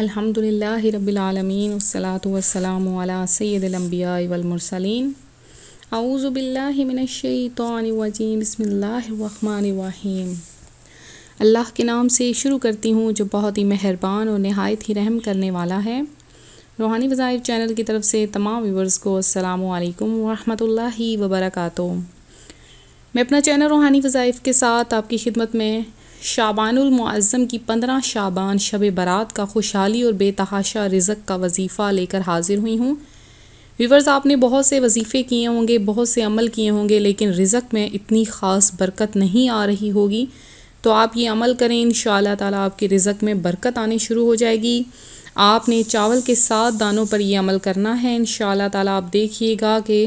अल्हम्दुलिल्लाहि रब्बिल आलमीन वस्सलातु वस्सलामु अला सय्यिदिल अंबिया वल मुरसलीन औज़ु बिल्लाहि मिनश शैतानिर रजीम बिस्मिल्लाहिर रहमानिर रहीम अल्लाह के नाम से शुरू करती हूँ जो बहुत ही मेहरबान और नहायत ही रहम करने वाला है रूहानी वज़ाइफ चैनल की तरफ से तमाम व्यूवर्स को असलकम वरहमल वबरक मैं अपना चैनल रूहानी वज़ाइफ के साथ आपकी खिदमत में शाबानमज़म की पंद्रह शाबान शब बारात का खुशहाली और बेतहाशा रिजक का वजीफ़ा लेकर हाजिर हुई हूँ व्यूवर्स आपने बहुत से वजीफ़े किए होंगे बहुत से अमल किए होंगे लेकिन रिजक में इतनी ख़ास बरकत नहीं आ रही होगी तो आप ये अमल करें इन ताला आपके रिजक में बरकत आनी शुरू हो जाएगी आपने चावल के सात दानों पर यह अमल करना है इन तला आप देखिएगा कि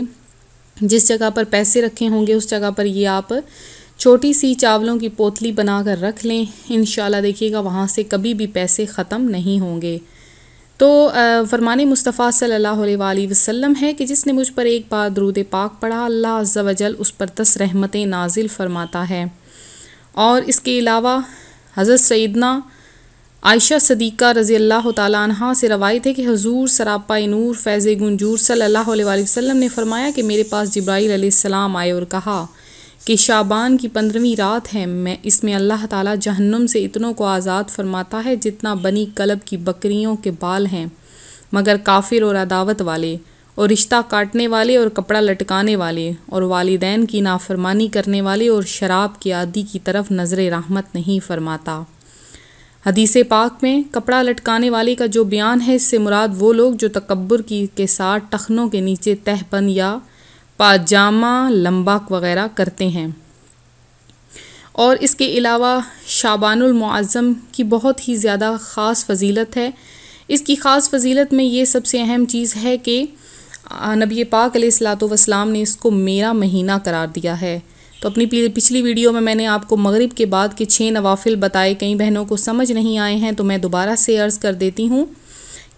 जिस जगह पर पैसे रखे होंगे उस जगह पर ये आप छोटी सी चावलों की पोतली बना कर रख लें इन देखिएगा वहाँ से कभी भी पैसे ख़त्म नहीं होंगे तो फरमान मुस्तफ़ा सल्ला वसम है कि जिसने मुझ पर एक बार दरूद पाक पढ़ा अल्लाह अज़्ज़ा उस पर दस रहमतें नाजिल फरमाता है और इसके अलावा हज़रत सैदना आयशा सदीक़ा रज़ी अल्लाह तहा से रवायत है कि हजूर सरापा नूर फैज़ गुंजूर सल्ला वसम ने फ़रमाया कि मेरे पास जब्राईल आसमाम आए और कहा कि शाबान की पंद्रहवीं रात है मैं इसमें अल्लाह ताला जहन्नुम से इतनों को आज़ाद फरमाता है जितना बनी कलब की बकरियों के बाल हैं मगर काफिर और अदावत वाले और रिश्ता काटने वाले और कपड़ा लटकाने वाले और वालदान की नाफरमानी करने वाले और शराब के आदि की तरफ नज़र रहमत नहीं फरमाता हदीस पाक में कपड़ा लटकाने वाले का जो बयान है इससे मुराद वो लोग जो तकबर की के साथ टखनों के नीचे तहपन या पाजामा लम्बाक वगैरह करते हैं और इसके अलावा शाबानमज़म की बहुत ही ज़्यादा ख़ास फजीलत है इसकी ख़ास फजीलत में ये सबसे अहम चीज़ है कि नबी पाक सलाम ने इसको मेरा महीना करार दिया है तो अपनी पिछली वीडियो में मैंने आपको मगरिब के बाद के छः नवाफिल बताए कई बहनों को समझ नहीं आए हैं तो मैं दोबारा से अर्ज़ कर देती हूँ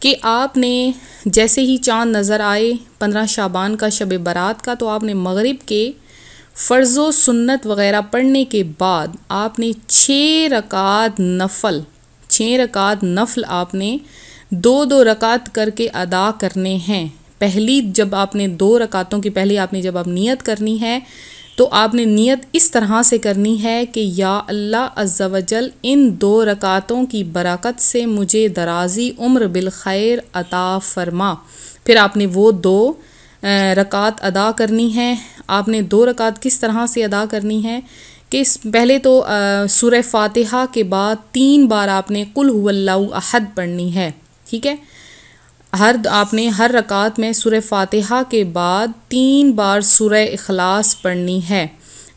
कि आपने जैसे ही चांद नज़र आए पंद्रह शाबान का शब बारात का तो आपने मगरिब के फ़र्ज़ो सुन्नत वगैरह पढ़ने के बाद आपने छः रकात नफल छः रकात नफल आपने दो दो रकात करके अदा करने हैं पहली जब आपने दो रकातों की पहली आपने जब आप नीयत करनी है तो आपने नियत इस तरह से करनी है कि या अल्लाह अज्जावजल इन दो रकातों की बरकत से मुझे दराजी उम्र बिलखैर अता फरमा फिर आपने वो दो रकात अदा करनी है आपने दो रकात किस तरह से अदा करनी है कि पहले तो सूर्य फातिहा के बाद तीन बार आपने कुल हुल्ला अहद पढ़नी है ठीक है हर आपने हर रकात में सुर फातिहा के बाद तीन बार सुर अखलास पढ़नी है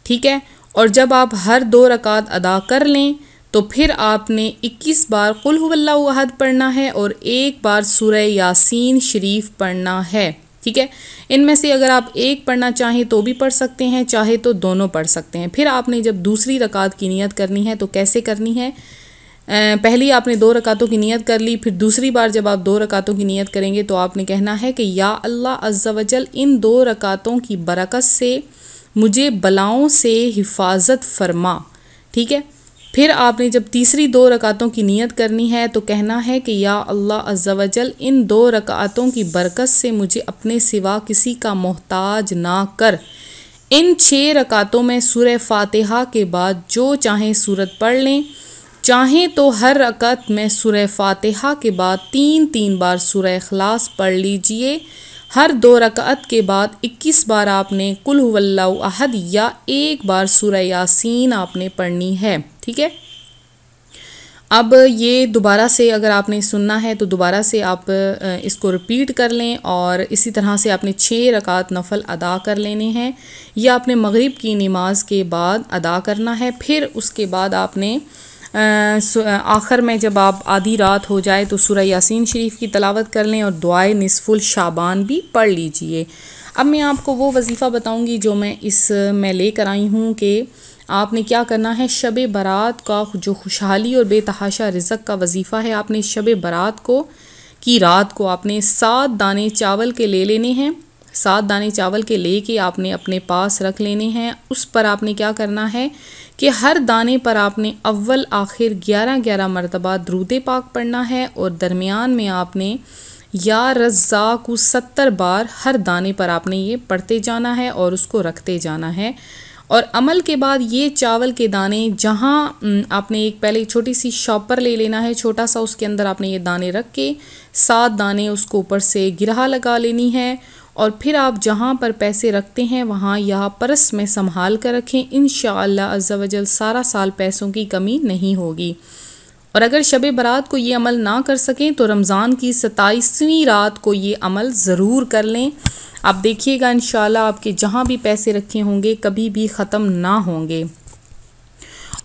ठीक है और जब आप हर दो रकात अदा कर लें तो फिर आपने 21 बार कुल्लाद पढ़ना है और एक बार सुर यासीन शरीफ पढ़ना है ठीक है इनमें से अगर आप एक पढ़ना चाहें तो भी पढ़ सकते हैं चाहे तो दोनों पढ़ सकते हैं फिर आपने जब दूसरी रकात की नियत करनी है तो कैसे करनी है पहली आपने दो रकातों की नियत कर ली फिर दूसरी बार जब आप दो रकातों की नियत करेंगे तो आपने कहना है कि या अल्लाह अज्जावजल इन दो रकातों की बरकत से मुझे बलाओं से हिफाजत फरमा ठीक है फिर आपने जब तीसरी दो रकातों की नियत करनी है तो कहना है कि या अल्लाह अज्जावजल इन दो रकातों की बरकत से मुझे अपने सिवा किसी का मोहताज ना कर इन छः रकातों में सुर फातहा के बाद जो चाहें सूरत पढ़ लें चाहें तो हर रकत में सुरह फातिहा के बाद तीन तीन बार सुरह अखलास पढ़ लीजिए हर दो रकत के बाद 21 बार आपने कुल अहद या एक बार सुरह यासीन आपने पढ़नी है ठीक है अब ये दोबारा से अगर आपने सुनना है तो दोबारा से आप इसको रिपीट कर लें और इसी तरह से आपने छः रकात नफल अदा कर लेने हैं या आपने मगरिब की नमाज के बाद अदा करना है फिर उसके बाद आपने आखिर में जब आप आधी रात हो जाए तो सूर्य यासीन शरीफ की तलावत कर लें और दुआए निसफुल शाबान भी पढ़ लीजिए अब मैं आपको वो वजीफ़ा बताऊंगी जो मैं इस में लेकर आई हूँ कि आपने क्या करना है शब बारात का जो खुशहाली और बेतहाशा रिजक का वजीफ़ा है आपने शब बारात को की रात को आपने सात दाने चावल के ले लेने हैं सात दाने चावल के लेके आपने अपने पास रख लेने हैं उस पर आपने क्या करना है कि हर दाने पर आपने अव्वल आखिर ग्यारह ग्यारह मरतबा द्रूद पाक पढ़ना है और दरमियान में आपने या रज़ा को सत्तर बार हर दाने पर आपने ये पढ़ते जाना है और उसको रखते जाना है और अमल के बाद ये चावल के दाने जहाँ आपने एक पहले छोटी सी शॉपर ले लेना है छोटा सा उसके अंदर आपने ये दाने रख के सात दाने उसको ऊपर से गिरा लगा लेनी है और फिर आप जहाँ पर पैसे रखते हैं वहाँ यह परस में संभाल कर रखें इन शजल सारा साल पैसों की कमी नहीं होगी और अगर शब बारात को ये अमल ना कर सकें तो रमज़ान की सताईसवीं रात को ये अमल ज़रूर कर लें आप देखिएगा इन आपके जहाँ भी पैसे रखे होंगे कभी भी ख़त्म ना होंगे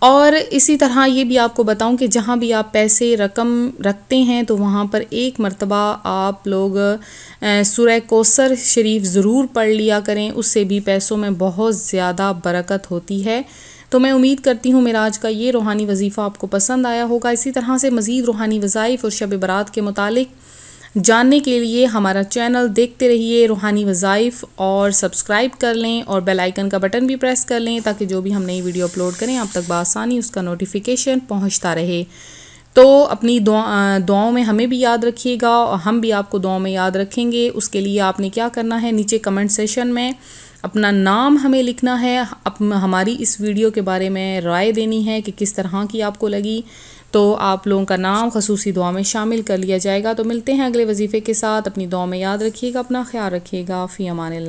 और इसी तरह ये भी आपको बताऊं कि जहाँ भी आप पैसे रकम रखते हैं तो वहाँ पर एक मरतबा आप लोग सुर कोसर शरीफ ज़रूर पढ़ लिया करें उससे भी पैसों में बहुत ज़्यादा बरकत होती है तो मैं उम्मीद करती हूँ मेरा आज का ये रूहानी वजीफ़ा आपको पसंद आया होगा इसी तरह से मज़ीद रूहानी वज़ाइफ और शब बरात के मुतालिक जानने के लिए हमारा चैनल देखते रहिए रूहानी वज़ाइफ और सब्सक्राइब कर लें और बेल आइकन का बटन भी प्रेस कर लें ताकि जो भी हम नई वीडियो अपलोड करें आप तक बसानी उसका नोटिफिकेशन पहुंचता रहे तो अपनी दुआ दुआओं में हमें भी याद रखिएगा और हम भी आपको दुआओं में याद रखेंगे उसके लिए आपने क्या करना है नीचे कमेंट सेशन में अपना नाम हमें लिखना है अप, हमारी इस वीडियो के बारे में राय देनी है कि किस तरह की आपको लगी तो आप लोगों का नाम खसूसी दुआ में शामिल कर लिया जाएगा तो मिलते हैं अगले वजीफ़े के साथ अपनी दुआ में याद रखिएगा अपना ख्याल रखिएगा फ़ी अमान